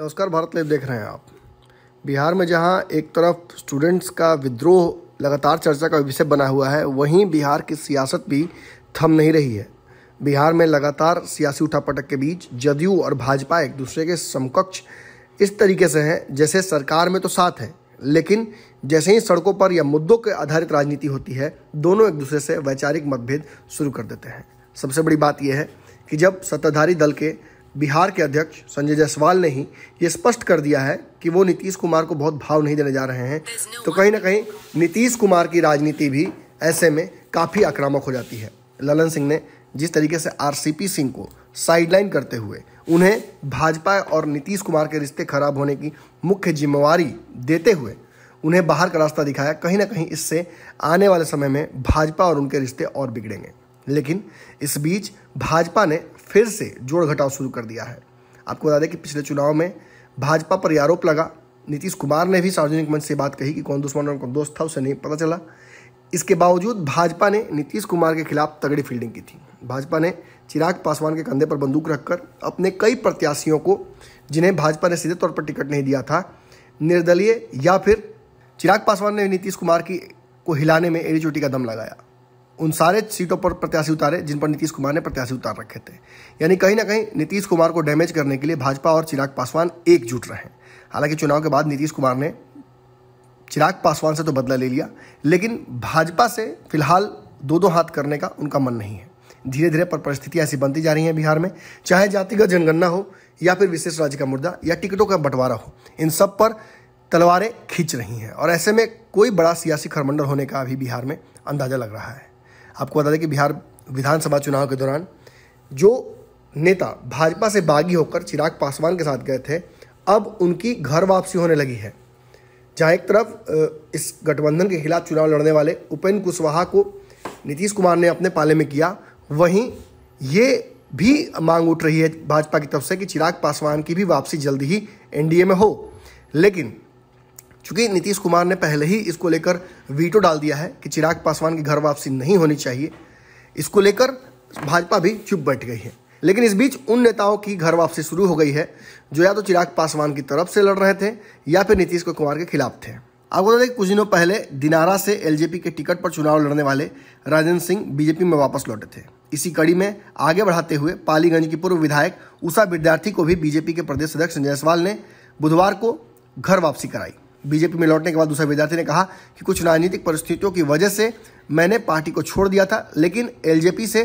नमस्कार भारत लाइव देख रहे हैं आप बिहार में जहां एक तरफ स्टूडेंट्स का विद्रोह लगातार चर्चा का विषय बना हुआ है वहीं बिहार की सियासत भी थम नहीं रही है बिहार में लगातार सियासी उठापटक के बीच जदयू और भाजपा एक दूसरे के समकक्ष इस तरीके से हैं जैसे सरकार में तो साथ हैं लेकिन जैसे ही सड़कों पर या मुद्दों के आधारित राजनीति होती है दोनों एक दूसरे से वैचारिक मतभेद शुरू कर देते हैं सबसे बड़ी बात यह है कि जब सत्ताधारी दल के बिहार के अध्यक्ष संजय जायसवाल ने ही ये स्पष्ट कर दिया है कि वो नीतीश कुमार को बहुत भाव नहीं देने जा रहे हैं तो कहीं ना कहीं नीतीश कुमार की राजनीति भी ऐसे में काफ़ी आक्रामक हो जाती है ललन सिंह ने जिस तरीके से आरसीपी सिंह को साइडलाइन करते हुए उन्हें भाजपा और नीतीश कुमार के रिश्ते खराब होने की मुख्य जिम्मेवारी देते हुए उन्हें बाहर का रास्ता दिखाया कहीं ना कहीं इससे आने वाले समय में भाजपा और उनके रिश्ते और बिगड़ेंगे लेकिन इस बीच भाजपा ने फिर से जोड़ घटाव शुरू कर दिया है आपको बता दें कि पिछले चुनाव में भाजपा पर आरोप लगा नीतीश कुमार ने भी सार्वजनिक मंच से बात कही कि कौन दुश्मन और कौन दोस्त था उसे नहीं पता चला इसके बावजूद भाजपा ने नीतीश कुमार के खिलाफ तगड़ी फील्डिंग की थी भाजपा ने चिराग पासवान के कंधे पर बंदूक रखकर अपने कई प्रत्याशियों को जिन्हें भाजपा ने सीधे तौर पर टिकट नहीं दिया था निर्दलीय या फिर चिराग पासवान ने नीतीश कुमार की को हिलाने में एड़ी चोटी का दम लगाया उन सारे सीटों पर प्रत्याशी उतारे जिन पर नीतीश कुमार ने प्रत्याशी उतार रखे थे यानी कहीं ना कहीं नीतीश कुमार को डैमेज करने के लिए भाजपा और चिराग पासवान एकजुट रहे हालांकि चुनाव के बाद नीतीश कुमार ने चिराग पासवान से तो बदला ले लिया लेकिन भाजपा से फिलहाल दो दो हाथ करने का उनका मन नहीं है धीरे धीरे पर परिस्थितियां ऐसी बनती जा रही हैं बिहार में चाहे जातिगत जनगणना हो या फिर विशेष राज्य का मुद्दा या टिकटों का बंटवारा हो इन सब पर तलवारें खींच रही हैं और ऐसे में कोई बड़ा सियासी खरमंडल होने का अभी बिहार में अंदाजा लग रहा है आपको बता दें कि बिहार विधानसभा चुनाव के दौरान जो नेता भाजपा से बागी होकर चिराग पासवान के साथ गए थे अब उनकी घर वापसी होने लगी है जहाँ एक तरफ इस गठबंधन के खिलाफ चुनाव लड़ने वाले उपेन्द्र कुशवाहा को नीतीश कुमार ने अपने पाले में किया वहीं ये भी मांग उठ रही है भाजपा की तरफ से कि चिराग पासवान की भी वापसी जल्द ही एनडीए में हो लेकिन चूंकि नीतीश कुमार ने पहले ही इसको लेकर वीटो डाल दिया है कि चिराग पासवान की घर वापसी नहीं होनी चाहिए इसको लेकर भाजपा भी चुप बैठ गई है लेकिन इस बीच उन नेताओं की घर वापसी शुरू हो गई है जो या तो चिराग पासवान की तरफ से लड़ रहे थे या फिर नीतीश कुमार के खिलाफ थे आपको बता दें कुछ दिनों पहले दिनारा से एलजेपी के टिकट पर चुनाव लड़ने वाले राजेंद्र सिंह बीजेपी में वापस लौटे थे इसी कड़ी में आगे बढ़ाते हुए पालीगंज की पूर्व विधायक उषा विद्यार्थी को भी बीजेपी के प्रदेश अध्यक्ष संजय जायसवाल ने बुधवार को घर वापसी कराई बीजेपी में लौटने के बाद दूसरा विद्यार्थी ने कहा कि कुछ राजनीतिक परिस्थितियों की वजह से मैंने पार्टी को छोड़ दिया था लेकिन एलजेपी से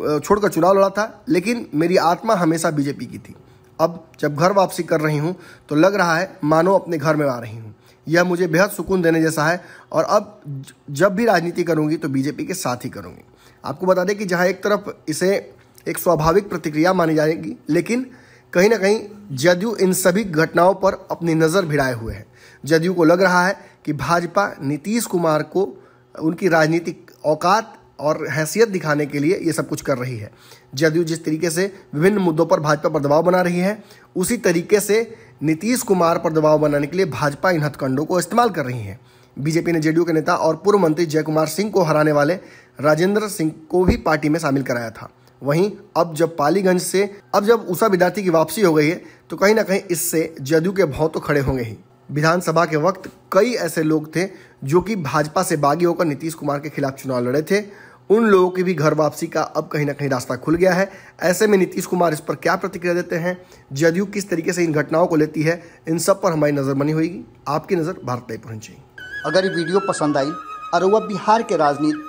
छोड़कर चुनाव लड़ा था लेकिन मेरी आत्मा हमेशा बीजेपी की थी अब जब घर वापसी कर रही हूँ तो लग रहा है मानो अपने घर में आ रही हूँ यह मुझे बेहद सुकून देने जैसा है और अब जब भी राजनीति करूँगी तो बीजेपी के साथ ही करूँगी आपको बता दें कि जहाँ एक तरफ इसे एक स्वाभाविक प्रतिक्रिया मानी जाएगी लेकिन कहीं ना कहीं जदयू इन सभी घटनाओं पर अपनी नज़र भिड़ाए हुए हैं जदयू को लग रहा है कि भाजपा नीतीश कुमार को उनकी राजनीतिक औकात और हैसियत दिखाने के लिए ये सब कुछ कर रही है जदयू जिस तरीके से विभिन्न मुद्दों पर भाजपा पर दबाव बना रही है उसी तरीके से नीतीश कुमार पर दबाव बनाने के लिए भाजपा इन हथकंडों को इस्तेमाल कर रही है बीजेपी ने जेडीयू के नेता और पूर्व मंत्री जय कुमार सिंह को हराने वाले राजेंद्र सिंह को भी पार्टी में शामिल कराया था वहीं अब जब पालीगंज से अब जब उषा विद्यार्थी की वापसी हो गई है तो कहीं ना कहीं इससे जदयू के भाव तो खड़े होंगे ही विधानसभा के वक्त कई ऐसे लोग थे जो कि भाजपा से बागी होकर नीतीश कुमार के खिलाफ चुनाव लड़े थे उन लोगों की भी घर वापसी का अब कहीं ना कहीं रास्ता खुल गया है ऐसे में नीतीश कुमार इस पर क्या प्रतिक्रिया देते हैं जदयू किस तरीके से इन घटनाओं को लेती है इन सब पर हमारी नज़र बनी होगी आपकी नज़र भारत नहीं पहुंची अगर ये वीडियो पसंद आई और वह बिहार के राजनीति